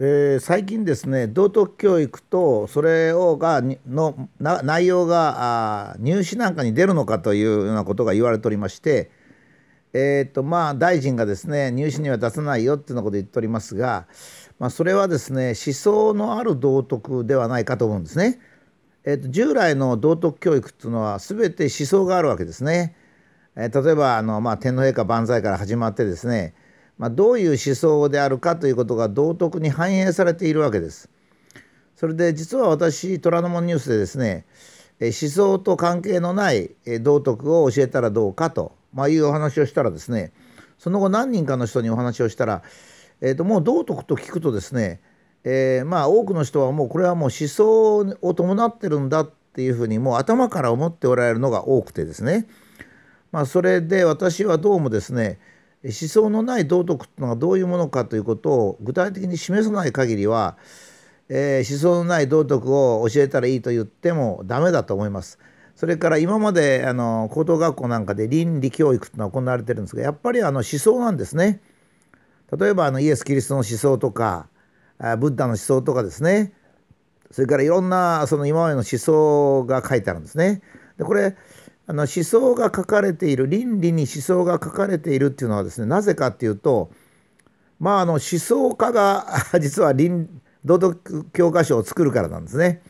えー、最近ですね道徳教育とそれをがの内容が入試なんかに出るのかというようなことが言われておりまして、えーとまあ、大臣がですね入試には出さないよっていうようなことを言っておりますが、まあ、それはですね思想のある道徳ではないかと思うんですね。えーと、と従来の道徳教育っていうのは全て思想があるわけですね。えー、例えばあの、まあ、天皇陛下万歳から始まってですねまあ、どういう思想であるかということが道徳に反映されているわけです。それで実は私虎ノ門ニュースでですね思想と関係のない道徳を教えたらどうかと、まあ、いうお話をしたらですねその後何人かの人にお話をしたら、えー、ともう道徳と聞くとですね、えー、まあ多くの人はもうこれはもう思想を伴ってるんだっていうふうにもう頭から思っておられるのが多くてですね、まあ、それで私はどうもですね思想のない道徳というのがどういうものかということを具体的に示さない限りは、えー、思想のない道徳を教えたらいいと言ってもダメだと思います。それから今まであの高等学校なんかで倫理教育というのは行われてるんですがやっぱりあの思想なんですね。例えばあのイエス・キリストの思想とかブッダの思想とかですねそれからいろんなその今までの思想が書いてあるんですね。でこれあの思想が書かれている倫理に思想が書かれているっていうのはですねなぜかっていうとまああの思想家が 実は倫道徳教科書を作るからなんですね。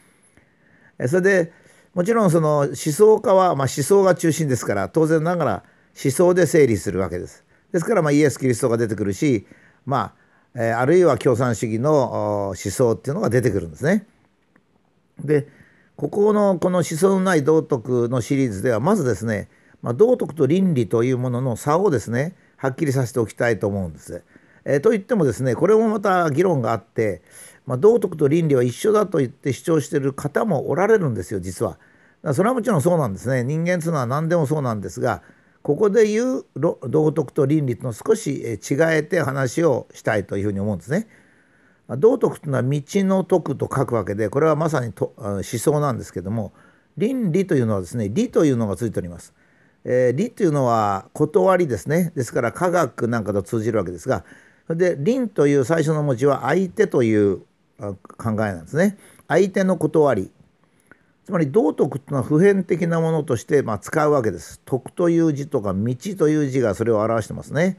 それでもちろんその思想家は、まあ、思想が中心ですから当然ながら思想で整理するわけです。ですから、まあ、イエス・キリストが出てくるし、まあ、えあるいは共産主義の思想っていうのが出てくるんですね。でここのこの思想のない道徳のシリーズではまずですね、まあ、道徳と倫理というものの差をですねはっきりさせておきたいと思うんです。えー、と言ってもですねこれもまた議論があって、まあ、道徳と倫理は一緒だと言って主張している方もおられるんですよ実は。それはもちろんそうなんですね人間というのは何でもそうなんですがここで言う道徳と倫理との少し違えて話をしたいというふうに思うんですね。ま道徳というのは道の徳と書くわけでこれはまさにと思想なんですけども倫理というのはですね理というのがついております。えー、理というのは断りですねですから科学なんかと通じるわけですがそれで倫という最初の文字は相手という考えなんですね相手の断りつまり道徳というのは普遍的なものとしてまあ使うわけです徳という字とか道という字がそれを表してますね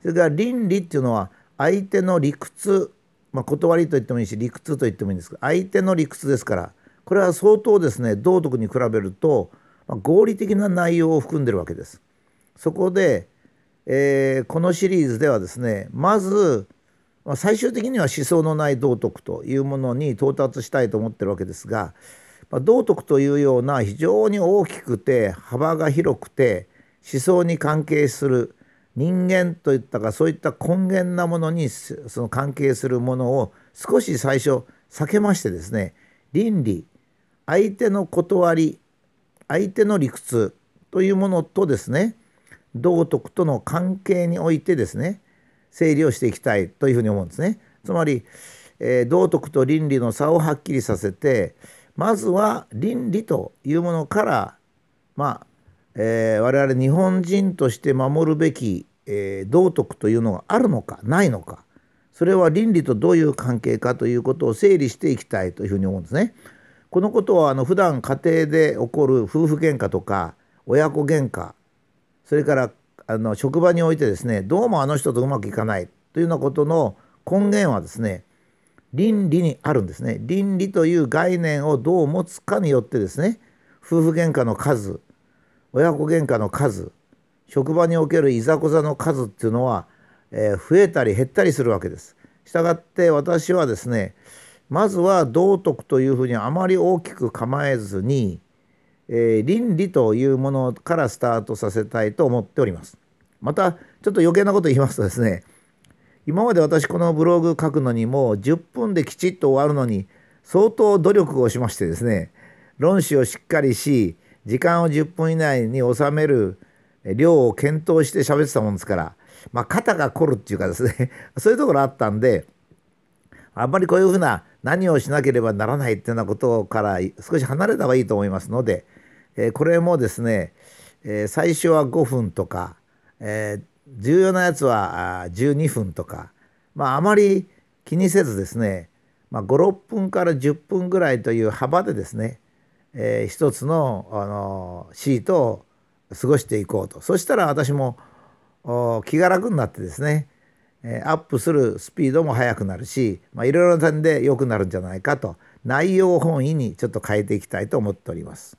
それから倫理っていうのは相手の理屈まあ、断りと言ってもいいし理屈と言ってもいいんですけど相手の理屈ですからこれは相当ですね道徳に比べると、まあ、合理的な内容を含んでるわけです。そこで、えー、このシリーズではですねまず、まあ、最終的には思想のない道徳というものに到達したいと思ってるわけですが、まあ、道徳というような非常に大きくて幅が広くて思想に関係する人間といったかそういった根源なものにその関係するものを少し最初避けましてですね倫理相手の断り相手の理屈というものとですね道徳との関係においてですね整理をしていきたいというふうに思うんですね。つまり、えー、道徳と倫理の差をはっきりさせてまずは倫理というものからまあえー、我々日本人として守るべき、えー、道徳というのがあるのかないのかそれは倫理とどういう関係かということを整理していきたいというふうに思うんですね。このことはあの普段家庭で起こる夫婦喧嘩とか親子喧嘩それからあの職場においてですねどうもあの人とうまくいかないというようなことの根源はですね倫理にあるんですね倫理という概念をどう持つかによってですね夫婦喧嘩の数親子喧嘩の数職場におけるいざこざの数っていうのは、えー、増えたり減ったりするわけです。したがって私はですねまずは道徳というふうにあまり大きく構えずに、えー、倫理というものからスタートさせたいと思っております。またちょっと余計なこと言いますとですね今まで私このブログ書くのにも10分できちっと終わるのに相当努力をしましてですね論旨をしっかりし時間を10分以内に収める量を検討して喋ってたもんですから、まあ、肩が凝るっていうかですね そういうところあったんであんまりこういうふうな何をしなければならないっていうようなことから少し離れた方がいいと思いますので、えー、これもですね、えー、最初は5分とか、えー、重要なやつは12分とか、まあ、あまり気にせずですね、まあ、56分から10分ぐらいという幅でですねえー、一つのあのシートを過ごしていこうとそしたら私も気が楽になってですね、えー、アップするスピードも速くなるし、まあ、いろいろな点で良くなるんじゃないかと内容本位にちょっと変えていきたいと思っております。